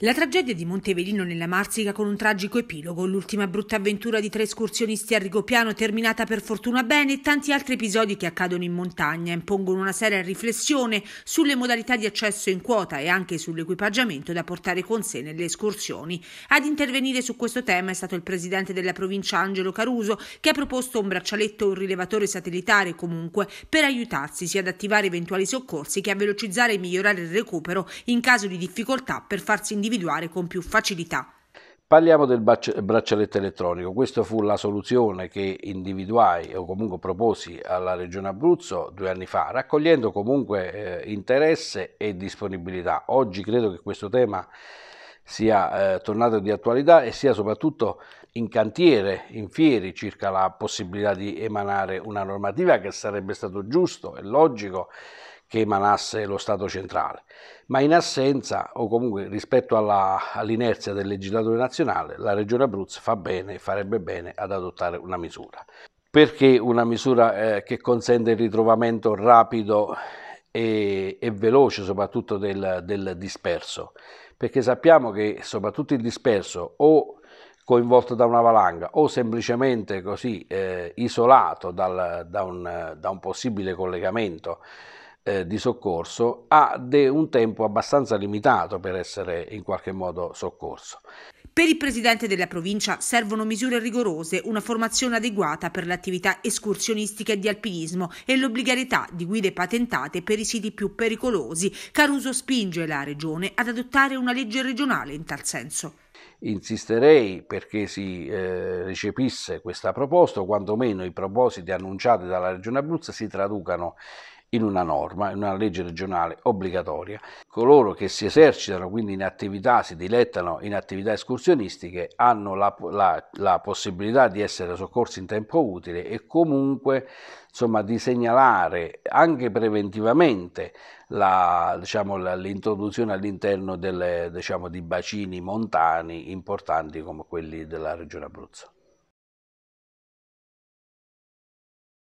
La tragedia di Montevelino nella Marsica con un tragico epilogo, l'ultima brutta avventura di tre escursionisti a Rigopiano terminata per fortuna bene e tanti altri episodi che accadono in montagna impongono una seria riflessione sulle modalità di accesso in quota e anche sull'equipaggiamento da portare con sé nelle escursioni. Ad intervenire su questo tema è stato il presidente della provincia Angelo Caruso che ha proposto un braccialetto o un rilevatore satellitare comunque per aiutarsi sia ad attivare eventuali soccorsi che a velocizzare e migliorare il recupero in caso di difficoltà per farsi individuare individuare con più facilità. Parliamo del braccialetto elettronico, questa fu la soluzione che individuai o comunque proposi alla Regione Abruzzo due anni fa, raccogliendo comunque eh, interesse e disponibilità. Oggi credo che questo tema sia eh, tornato di attualità e sia soprattutto in cantiere, in fieri, circa la possibilità di emanare una normativa che sarebbe stato giusto e logico che emanasse lo Stato centrale, ma in assenza o comunque rispetto all'inerzia del legislatore nazionale, la Regione Abruzzo fa bene farebbe bene ad adottare una misura. Perché una misura eh, che consente il ritrovamento rapido e, e veloce soprattutto del, del disperso? Perché sappiamo che soprattutto il disperso o coinvolto da una valanga o semplicemente così eh, isolato dal, da, un, da, un, possibile collegamento eh, di soccorso ha un tempo abbastanza limitato per essere in qualche modo soccorso. Per il presidente della provincia servono misure rigorose, una formazione adeguata per le attività escursionistiche e di alpinismo e l'obbligarietà di guide patentate per i siti più pericolosi. Caruso spinge la regione ad adottare una legge regionale in tal senso. Insisterei perché si eh, recepisse questa proposta, o quantomeno i propositi annunciati dalla Regione Abruzzo si traducano in una norma, in una legge regionale obbligatoria. Coloro che si esercitano quindi in attività, si dilettano in attività escursionistiche, hanno la, la, la possibilità di essere soccorsi in tempo utile e comunque insomma, di segnalare anche preventivamente la, diciamo, l'introduzione all'interno delle, diciamo, di bacini montani importanti come quelli della regione Abruzzo.